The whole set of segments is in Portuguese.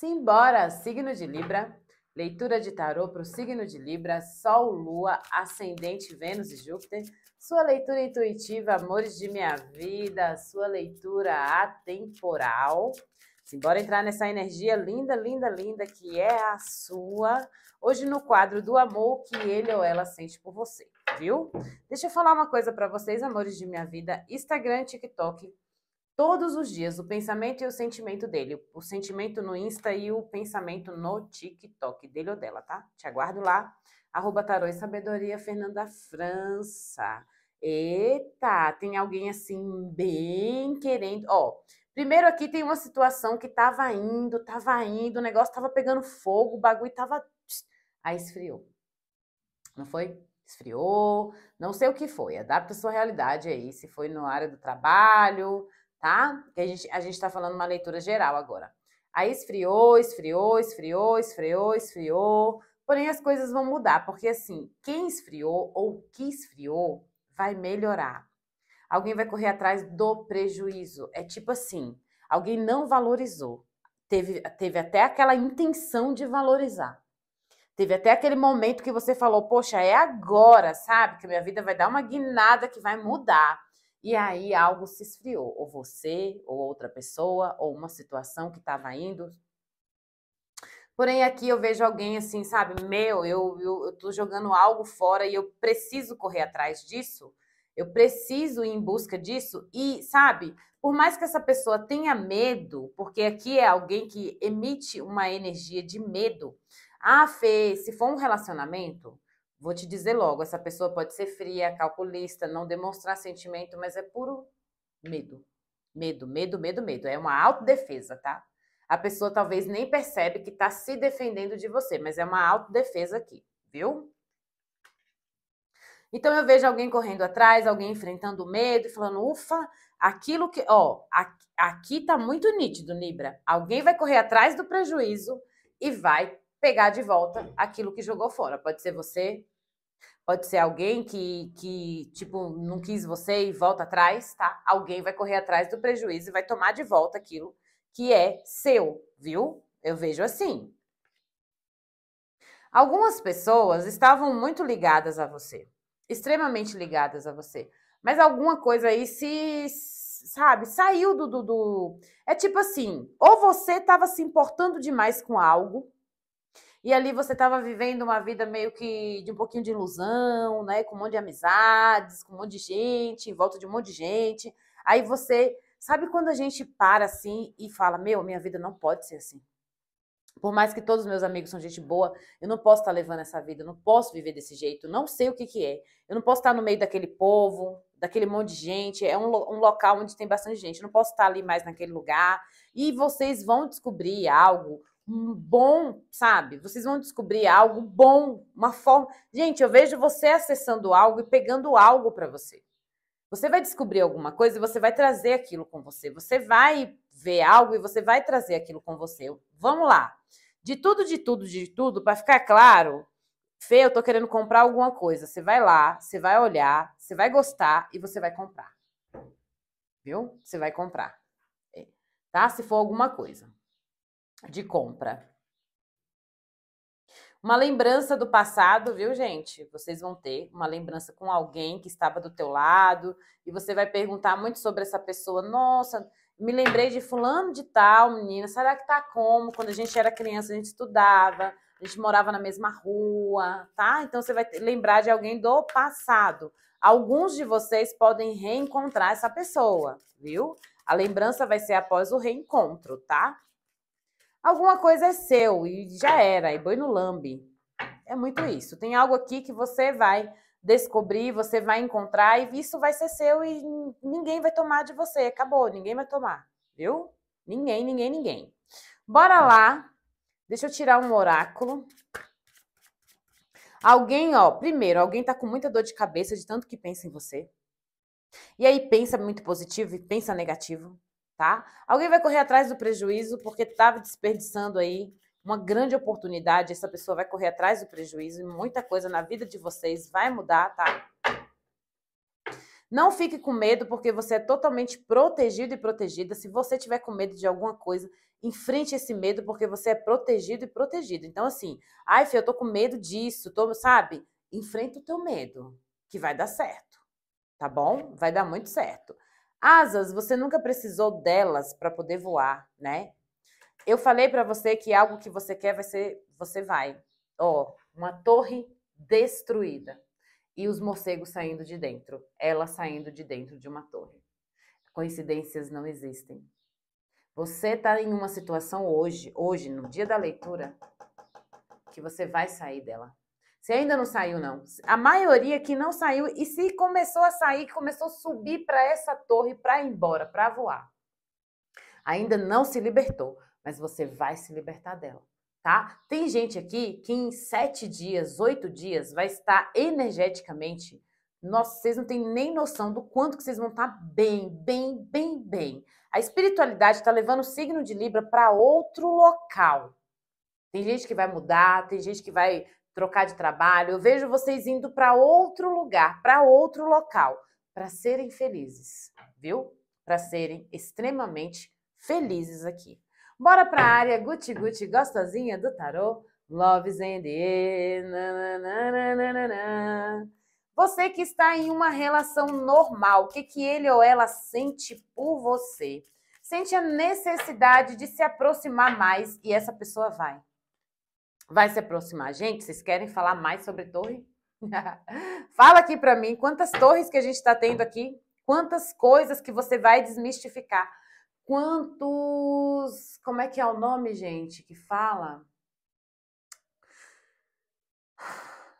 Simbora, signo de Libra. Leitura de tarô para o signo de Libra, Sol, Lua, Ascendente, Vênus e Júpiter. Sua leitura intuitiva, Amores de Minha Vida. Sua leitura atemporal. Simbora entrar nessa energia linda, linda, linda que é a sua. Hoje no quadro do amor que ele ou ela sente por você, viu? Deixa eu falar uma coisa para vocês, amores de minha vida. Instagram, TikTok, todos os dias o pensamento e o sentimento dele. O sentimento no Insta e o pensamento no TikTok dele ou dela, tá? Te aguardo lá. Arroba Tarô e Sabedoria, Fernanda França. Eita, tem alguém assim bem querendo. Ó, primeiro aqui tem uma situação que tava indo, tava indo, o negócio tava pegando fogo, o bagulho tava. Aí esfriou. Não foi? Esfriou, não sei o que foi. Adapta a sua realidade aí, se foi na área do trabalho, tá? Que a gente a gente está falando uma leitura geral agora. Aí esfriou, esfriou, esfriou, esfriou, esfriou. Porém, as coisas vão mudar, porque assim, quem esfriou ou que esfriou vai melhorar. Alguém vai correr atrás do prejuízo. É tipo assim: alguém não valorizou, teve, teve até aquela intenção de valorizar. Teve até aquele momento que você falou, poxa, é agora, sabe? Que minha vida vai dar uma guinada que vai mudar. E aí algo se esfriou, ou você, ou outra pessoa, ou uma situação que estava indo. Porém, aqui eu vejo alguém assim, sabe, meu, eu, estou eu tô jogando algo fora e eu preciso correr atrás disso, eu preciso ir em busca disso, e sabe, por mais que essa pessoa tenha medo, porque aqui é alguém que emite uma energia de medo. Ah, Fê, se for um relacionamento, Vou te dizer logo, essa pessoa pode ser fria, calculista, não demonstrar sentimento, mas é puro medo. Medo, medo, medo, medo. É uma autodefesa, tá? A pessoa talvez nem percebe que está se defendendo de você, mas é uma autodefesa aqui, viu? Então eu vejo alguém correndo atrás, alguém enfrentando o medo e falando, ufa, aquilo que, ó, aqui, tá muito nítido, Libra. Alguém vai correr atrás do prejuízo e vai pegar de volta aquilo que jogou fora. Pode ser você, Pode ser alguém que, que, tipo, não quis você e volta atrás, tá? Alguém vai correr atrás do prejuízo e vai tomar de volta aquilo que é seu, viu? Eu vejo assim. Algumas pessoas estavam muito ligadas a você, extremamente ligadas a você, mas alguma coisa aí se, sabe, saiu do. do, do... É tipo assim: ou você estava se importando demais com algo e ali você estava vivendo uma vida meio que de um pouquinho de ilusão, né? Com um monte de amizades, com um monte de gente, em volta de um monte de gente. Aí você. Sabe quando a gente para assim e fala: Meu, minha vida não pode ser assim. Por mais que todos os meus amigos são gente boa, eu não posso estar tá levando essa vida, eu não posso viver desse jeito, não sei o que, que é. Eu não posso estar tá no meio daquele povo, daquele monte de gente, é um, um local onde tem bastante gente, eu não posso estar tá ali mais naquele lugar. E vocês vão descobrir algo, bom, sabe? Vocês vão descobrir algo bom, uma forma. Gente, eu vejo você acessando algo e pegando algo para você. Você vai descobrir alguma coisa e você vai trazer aquilo com você. Você vai ver algo e você vai trazer aquilo com você. Vamos lá. De tudo, de tudo, de tudo, para ficar claro, Fê, eu tô querendo comprar alguma coisa. Você vai lá, você vai olhar, você vai gostar e você vai comprar. Viu? Você vai comprar. É. Tá? Se for alguma coisa de compra. Uma lembrança do passado, viu, gente? Vocês vão ter uma lembrança com alguém que estava do teu lado e você vai perguntar muito sobre essa pessoa. Nossa, me lembrei de fulano de tal, menina. Será que tá como? Quando a gente era criança, a gente estudava, a gente morava na mesma rua, tá? Então você vai lembrar de alguém do passado. Alguns de vocês podem reencontrar essa pessoa, viu? A lembrança vai ser após o reencontro, tá? Alguma coisa é seu e já era, e boi no lambe. É muito isso. Tem algo aqui que você vai descobrir, você vai encontrar e isso vai ser seu e ninguém vai tomar de você. Acabou, ninguém vai tomar, viu? Ninguém, ninguém, ninguém. Bora lá. Deixa eu tirar um oráculo. Alguém, ó, primeiro, alguém tá com muita dor de cabeça de tanto que pensa em você. E aí pensa muito positivo e pensa negativo tá? Alguém vai correr atrás do prejuízo porque estava desperdiçando aí uma grande oportunidade, essa pessoa vai correr atrás do prejuízo e muita coisa na vida de vocês vai mudar, tá? Não fique com medo, porque você é totalmente protegido e protegida. Se você tiver com medo de alguma coisa, enfrente esse medo, porque você é protegido e protegido. Então, assim, ai, filho, eu tô com medo disso, tô, sabe? Enfrenta o teu medo, que vai dar certo, tá bom? Vai dar muito certo. Asas, você nunca precisou delas para poder voar, né? Eu falei para você que algo que você quer vai ser, você vai. Ó, oh, uma torre destruída e os morcegos saindo de dentro, ela saindo de dentro de uma torre. Coincidências não existem. Você está em uma situação hoje, hoje no dia da leitura, que você vai sair dela. Se ainda não saiu, não. A maioria que não saiu, e se começou a sair, começou a subir para essa torre para ir embora, para voar. Ainda não se libertou, mas você vai se libertar dela, tá? Tem gente aqui que em sete dias, oito dias, vai estar energeticamente. Nossa, vocês não têm nem noção do quanto que vocês vão estar tá bem, bem, bem, bem. A espiritualidade está levando o signo de Libra para outro local. Tem gente que vai mudar, tem gente que vai trocar de trabalho, eu vejo vocês indo para outro lugar, para outro local, para serem felizes, viu? Para serem extremamente felizes aqui. Bora para a área guti guti gostosinha do tarô. Loves and Você que está em uma relação normal, o que, que ele ou ela sente por você? Sente a necessidade de se aproximar mais e essa pessoa vai vai se aproximar. Gente, vocês querem falar mais sobre torre? Fala aqui para mim quantas torres que a gente está tendo aqui, quantas coisas que você vai desmistificar, quantos, como é que é o nome, gente, que fala?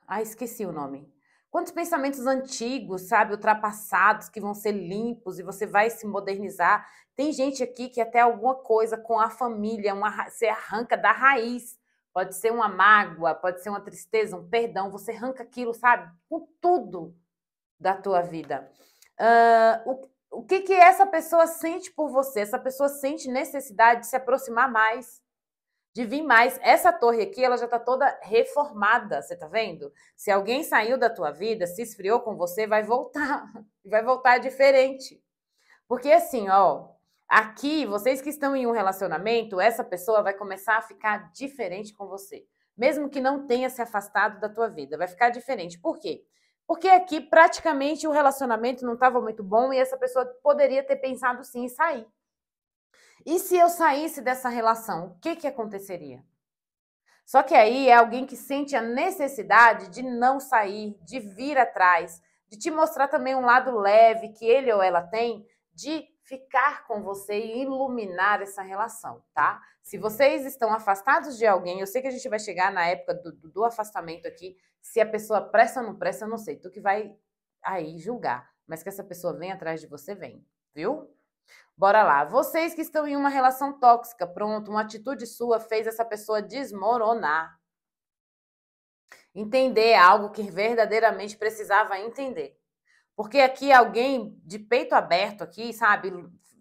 Ah, esqueci o nome. Quantos pensamentos antigos, sabe, ultrapassados que vão ser limpos e você vai se modernizar? Tem gente aqui que até alguma coisa com a família, uma, arranca da raiz pode ser uma mágoa, pode ser uma tristeza, um perdão, você arranca aquilo, sabe, com tudo da tua vida. Uh, o, o que, que essa pessoa sente por você? Essa pessoa sente necessidade de se aproximar mais, de vir mais. Essa torre aqui, ela já está toda reformada, você tá vendo? Se alguém saiu da tua vida, se esfriou com você, vai voltar, vai voltar diferente. Porque assim, ó, Aqui, vocês que estão em um relacionamento, essa pessoa vai começar a ficar diferente com você. Mesmo que não tenha se afastado da tua vida, vai ficar diferente. Por quê? Porque aqui praticamente o relacionamento não estava muito bom e essa pessoa poderia ter pensado sim em sair. E se eu saísse dessa relação, o que, que aconteceria? Só que aí é alguém que sente a necessidade de não sair, de vir atrás, de te mostrar também um lado leve que ele ou ela tem, de ficar com você e iluminar essa relação, tá? Se vocês estão afastados de alguém, eu sei que a gente vai chegar na época do, do afastamento aqui, se a pessoa presta ou não presta, eu não sei, tu que vai aí julgar, mas que essa pessoa vem atrás de você, vem, viu? Bora lá. Vocês que estão em uma relação tóxica, pronto, uma atitude sua fez essa pessoa desmoronar. Entender é algo que verdadeiramente precisava entender. Porque aqui alguém de peito aberto aqui, sabe,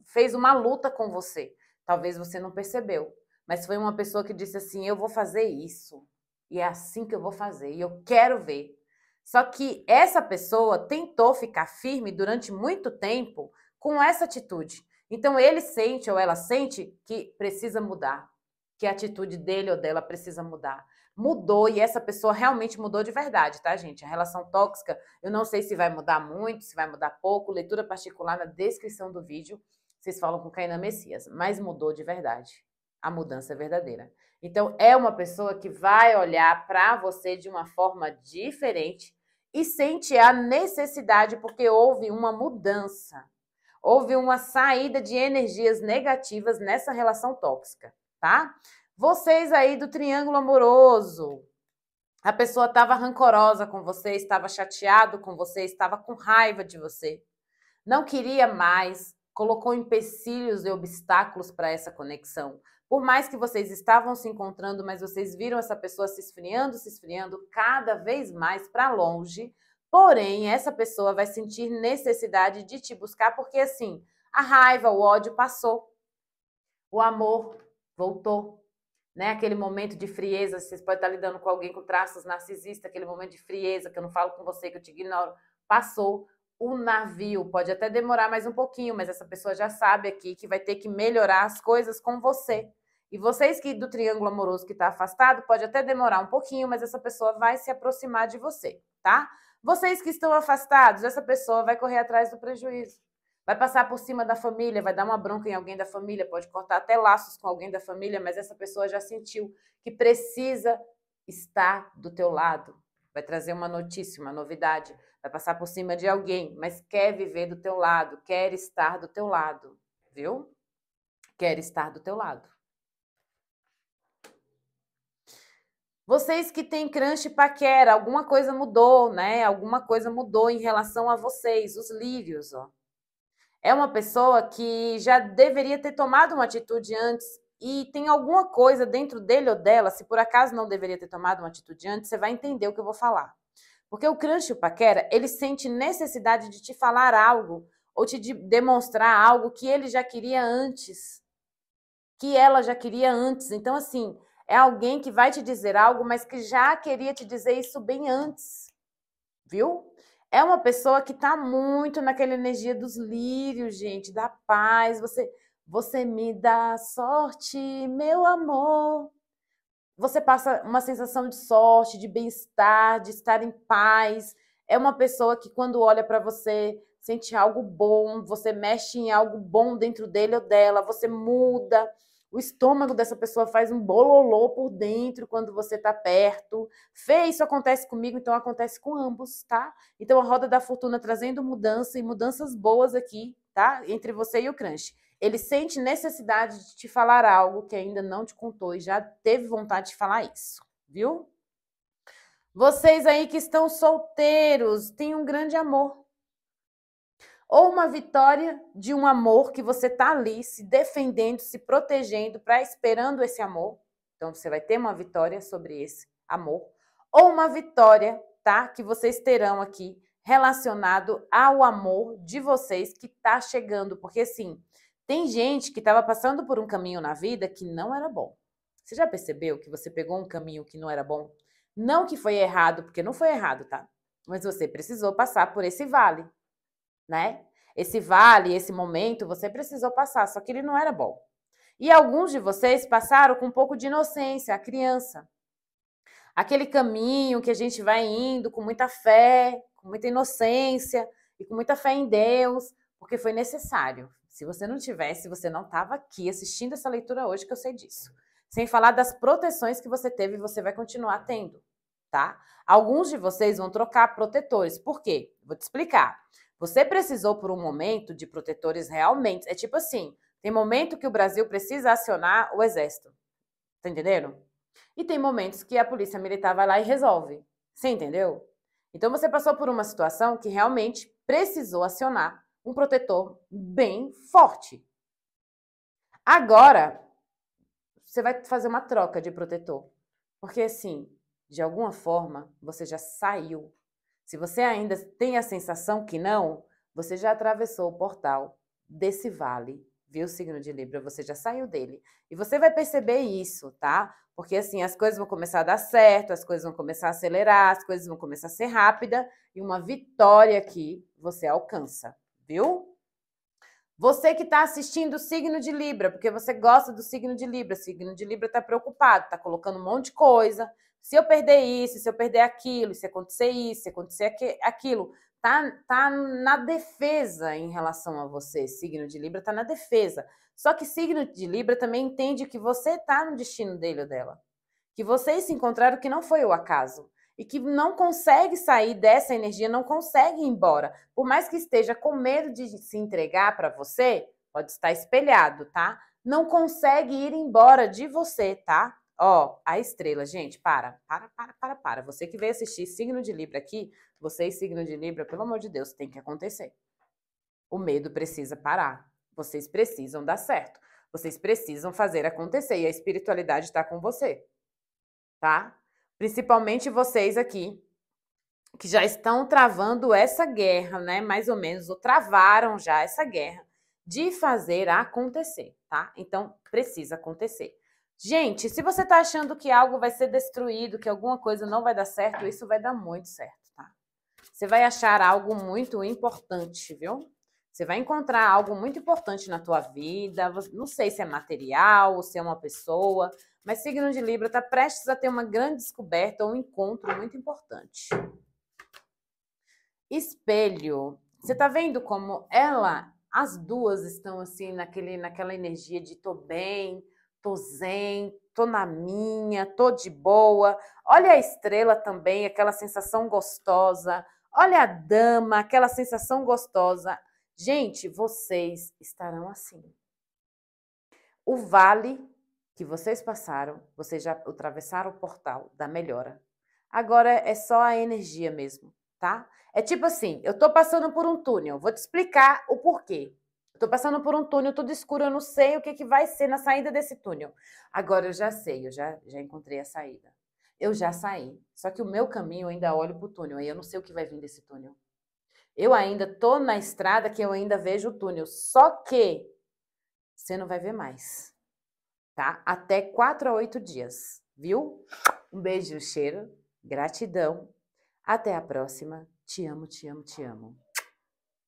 fez uma luta com você. Talvez você não percebeu, mas foi uma pessoa que disse assim: "Eu vou fazer isso". E é assim que eu vou fazer, e eu quero ver. Só que essa pessoa tentou ficar firme durante muito tempo com essa atitude. Então ele sente ou ela sente que precisa mudar, que a atitude dele ou dela precisa mudar mudou e essa pessoa realmente mudou de verdade, tá, gente? A relação tóxica, eu não sei se vai mudar muito, se vai mudar pouco. Leitura particular na descrição do vídeo, vocês falam com Caína Messias, mas mudou de verdade. A mudança é verdadeira. Então, é uma pessoa que vai olhar para você de uma forma diferente e sente a necessidade, porque houve uma mudança. Houve uma saída de energias negativas nessa relação tóxica, tá? Vocês aí do triângulo amoroso, a pessoa estava rancorosa com você, estava chateado com você, estava com raiva de você, não queria mais, colocou empecilhos e obstáculos para essa conexão. Por mais que vocês estavam se encontrando, mas vocês viram essa pessoa se esfriando, se esfriando cada vez mais para longe. Porém, essa pessoa vai sentir necessidade de te buscar porque assim, a raiva, o ódio passou. O amor voltou né? Aquele momento de frieza, vocês podem estar lidando com alguém com traços narcisistas, aquele momento de frieza que eu não falo com você, que eu te ignoro, passou o navio. Pode até demorar mais um pouquinho, mas essa pessoa já sabe aqui que vai ter que melhorar as coisas com você. E vocês que do triângulo amoroso que está afastado, pode até demorar um pouquinho, mas essa pessoa vai se aproximar de você, tá? Vocês que estão afastados, essa pessoa vai correr atrás do prejuízo vai passar por cima da família, vai dar uma bronca em alguém da família, pode cortar até laços com alguém da família, mas essa pessoa já sentiu que precisa estar do teu lado. Vai trazer uma notícia, uma novidade, vai passar por cima de alguém, mas quer viver do teu lado, quer estar do teu lado, viu? Quer estar do teu lado. Vocês que têm e paquera, alguma coisa mudou, né? Alguma coisa mudou em relação a vocês, os lírios, ó é uma pessoa que já deveria ter tomado uma atitude antes e tem alguma coisa dentro dele ou dela, se por acaso não deveria ter tomado uma atitude antes, você vai entender o que eu vou falar. Porque o crush, e o paquera, ele sente necessidade de te falar algo ou te de demonstrar algo que ele já queria antes, que ela já queria antes. Então, assim, é alguém que vai te dizer algo, mas que já queria te dizer isso bem antes, viu? é uma pessoa que tá muito naquela energia dos lírios, gente, da paz. Você, você me dá sorte, meu amor. Você passa uma sensação de sorte, de bem-estar, de estar em paz. É uma pessoa que quando olha para você sente algo bom, você mexe em algo bom dentro dele ou dela, você muda. O estômago dessa pessoa faz um bololô por dentro quando você está perto. Fê, isso acontece comigo, então acontece com ambos, tá? Então a roda da fortuna trazendo mudança e mudanças boas aqui, tá? Entre você e o crunch. Ele sente necessidade de te falar algo que ainda não te contou e já teve vontade de falar isso, viu? Vocês aí que estão solteiros, têm um grande amor ou uma vitória de um amor que você está ali se defendendo, se protegendo, para esperando esse amor. Então você vai ter uma vitória sobre esse amor, ou uma vitória, tá? Que vocês terão aqui relacionado ao amor de vocês que está chegando, porque assim, tem gente que estava passando por um caminho na vida que não era bom. Você já percebeu que você pegou um caminho que não era bom? Não que foi errado, porque não foi errado, tá? Mas você precisou passar por esse vale né? Esse vale, esse momento, você precisou passar, só que ele não era bom. E alguns de vocês passaram com um pouco de inocência, a criança. Aquele caminho que a gente vai indo com muita fé, com muita inocência e com muita fé em Deus, porque foi necessário. Se você não tivesse, você não estava aqui assistindo essa leitura hoje, que eu sei disso. Sem falar das proteções que você teve e você vai continuar tendo, tá? Alguns de vocês vão trocar protetores. Por quê? Vou te explicar. Você precisou por um momento de protetores realmente. É tipo assim, tem momento que o Brasil precisa acionar o exército. Tá entendendo? E tem momentos que a polícia militar vai lá e resolve. Você entendeu? Então você passou por uma situação que realmente precisou acionar um protetor bem forte. Agora, você vai fazer uma troca de protetor. Porque assim, de alguma forma, você já saiu se você ainda tem a sensação que não, você já atravessou o portal desse vale, viu, signo de Libra? Você já saiu dele. E você vai perceber isso, tá? Porque assim, as coisas vão começar a dar certo, as coisas vão começar a acelerar, as coisas vão começar a ser rápida e uma vitória aqui você alcança, viu? Você que está assistindo o signo de Libra, porque você gosta do signo de Libra, o signo de Libra está preocupado, está colocando um monte de coisa, se eu perder isso, se eu perder aquilo, se acontecer isso, se acontecer aquilo, tá, tá na defesa em relação a você. Signo de Libra tá na defesa. Só que signo de Libra também entende que você tá no destino dele ou dela. Que vocês se encontraram que não foi o acaso. E que não consegue sair dessa energia, não consegue ir embora. Por mais que esteja com medo de se entregar para você, pode estar espelhado, tá? Não consegue ir embora de você, tá? Ó, a estrela, gente, para, para, para, para, para. Você que veio assistir signo de Libra aqui, vocês signo de Libra, pelo amor de Deus, tem que acontecer. O medo precisa parar. Vocês precisam dar certo. Vocês precisam fazer acontecer e a espiritualidade está com você. Tá? Principalmente vocês aqui que já estão travando essa guerra, né? Mais ou menos, ou travaram já essa guerra de fazer acontecer, tá? Então precisa acontecer. Gente, se você está achando que algo vai ser destruído, que alguma coisa não vai dar certo, isso vai dar muito certo, tá? Você vai achar algo muito importante, viu? Você vai encontrar algo muito importante na tua vida. Não sei se é material ou se é uma pessoa, mas signo de Libra está prestes a ter uma grande descoberta ou um encontro muito importante. Espelho. Você está vendo como ela, as duas estão assim naquele, naquela energia de tô bem, tô zen, tô na minha, tô de boa. Olha a estrela também, aquela sensação gostosa. Olha a dama, aquela sensação gostosa. Gente, vocês estarão assim. O vale que vocês passaram, vocês já atravessaram o portal da melhora. Agora é só a energia mesmo, tá? É tipo assim, eu tô passando por um túnel, vou te explicar o porquê. Estou passando por um túnel todo escuro, eu não sei o que, que vai ser na saída desse túnel. Agora eu já sei, eu já, já encontrei a saída. Eu já saí. Só que o meu caminho eu ainda olho para o túnel, aí eu não sei o que vai vir desse túnel. Eu ainda tô na estrada que eu ainda vejo o túnel. Só que você não vai ver mais. Tá? Até quatro a oito dias, viu? Um beijo, cheiro, gratidão. Até a próxima. Te amo, te amo, te amo.